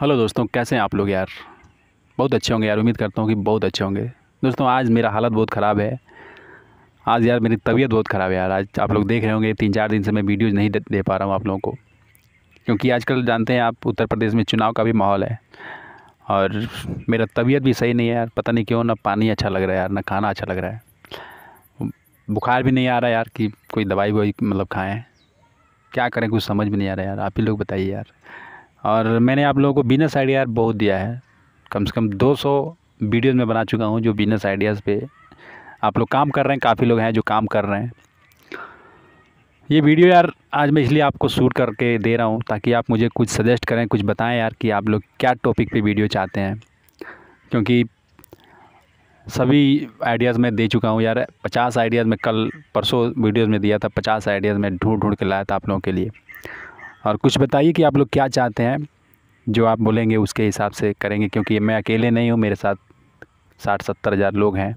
hello दोस्तों कैसे हैं आप लोग यार बहुत अच्छे होंगे यार उम्मीद करता हूँ कि बहुत अच्छे होंगे दोस्तों आज मेरा हालत बहुत ख़राब है आज यार मेरी तबीयत बहुत ख़राब है यार आज आप लोग देख रहे होंगे तीन चार दिन से मैं वीडियोज़ नहीं दे, दे पा रहा हूँ आप लोगों को क्योंकि आजकल जानते हैं आप उत्तर प्रदेश में चुनाव का भी माहौल है और मेरा तबीयत भी सही नहीं है यार पता नहीं क्यों ना पानी अच्छा लग रहा है यार ना खाना अच्छा लग रहा है बुखार भी नहीं आ रहा यार कि कोई दवाई ववाई मतलब खाएँ क्या करें कुछ समझ में नहीं आ रहा यार आप ही लोग बताइए यार और मैंने आप लोगों को बिजनेस आइडिया बहुत दिया है कम से कम 200 वीडियोज़ में बना चुका हूँ जो बिजनेस आइडियाज़ पे आप लोग काम कर रहे हैं काफ़ी लोग हैं जो काम कर रहे हैं ये वीडियो यार आज मैं इसलिए आपको शूट करके दे रहा हूँ ताकि आप मुझे कुछ सजेस्ट करें कुछ बताएं यार कि आप लोग क्या टॉपिक पे वीडियो चाहते हैं क्योंकि सभी आइडियाज़ मैं दे चुका हूँ यार पचास आइडियाज़ मैं कल परसों वीडियोज़ में दिया था पचास आइडियाज़ मैं ढूंढ ढूंढ के लाया था आप लोगों के लिए और कुछ बताइए कि आप लोग क्या चाहते हैं जो आप बोलेंगे उसके हिसाब से करेंगे क्योंकि मैं अकेले नहीं हूँ मेरे साथ साठ सत्तर हज़ार लोग हैं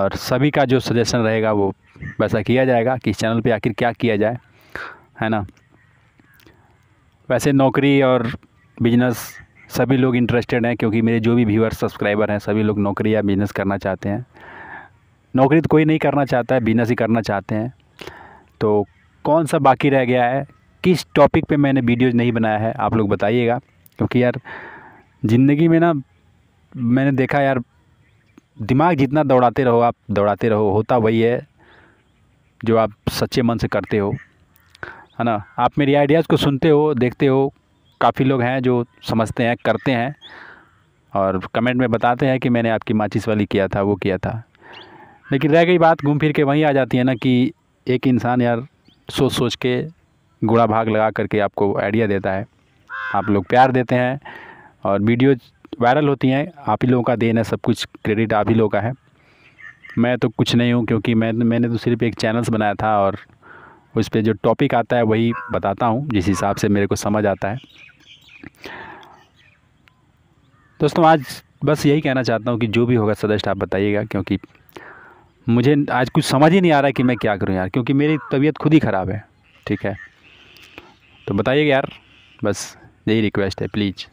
और सभी का जो सजेशन रहेगा वो वैसा किया जाएगा कि इस चैनल पे आखिर क्या किया जाए है ना वैसे नौकरी और बिजनेस सभी लोग इंटरेस्टेड हैं क्योंकि मेरे जो भी व्यूअर्स सब्सक्राइबर हैं सभी लोग नौकरी या बिज़नेस करना चाहते हैं नौकरी तो कोई नहीं करना चाहता है बिजनेस ही करना चाहते हैं तो कौन सा बाकी रह गया है किस टॉपिक पे मैंने वीडियोज़ नहीं बनाया है आप लोग बताइएगा क्योंकि यार ज़िंदगी में ना मैंने देखा यार दिमाग जितना दौड़ाते रहो आप दौड़ाते रहो होता वही है जो आप सच्चे मन से करते हो है ना आप मेरी आइडियाज़ को सुनते हो देखते हो काफ़ी लोग हैं जो समझते हैं करते हैं और कमेंट में बताते हैं कि मैंने आपकी माचिस वाली किया था वो किया था लेकिन रह गई बात घूम फिर के वहीं आ जाती है ना कि एक इंसान यार सोच सोच के गुड़ा भाग लगा करके आपको आइडिया देता है आप लोग प्यार देते हैं और वीडियो वायरल होती हैं आप ही लोगों का देन है सब कुछ क्रेडिट आप ही लोगों का है मैं तो कुछ नहीं हूँ क्योंकि मैं मैंने तो सिर्फ एक चैनल्स बनाया था और उस पर जो टॉपिक आता है वही बताता हूँ जिस हिसाब से मेरे को समझ आता है दोस्तों आज बस यही कहना चाहता हूँ कि जो भी होगा सदस्ट आप बताइएगा क्योंकि मुझे आज कुछ समझ ही नहीं आ रहा है कि मैं क्या करूँ यार क्योंकि मेरी तबीयत खुद ही ख़राब है ठीक है तो बताइएगा यार बस यही रिक्वेस्ट है प्लीज़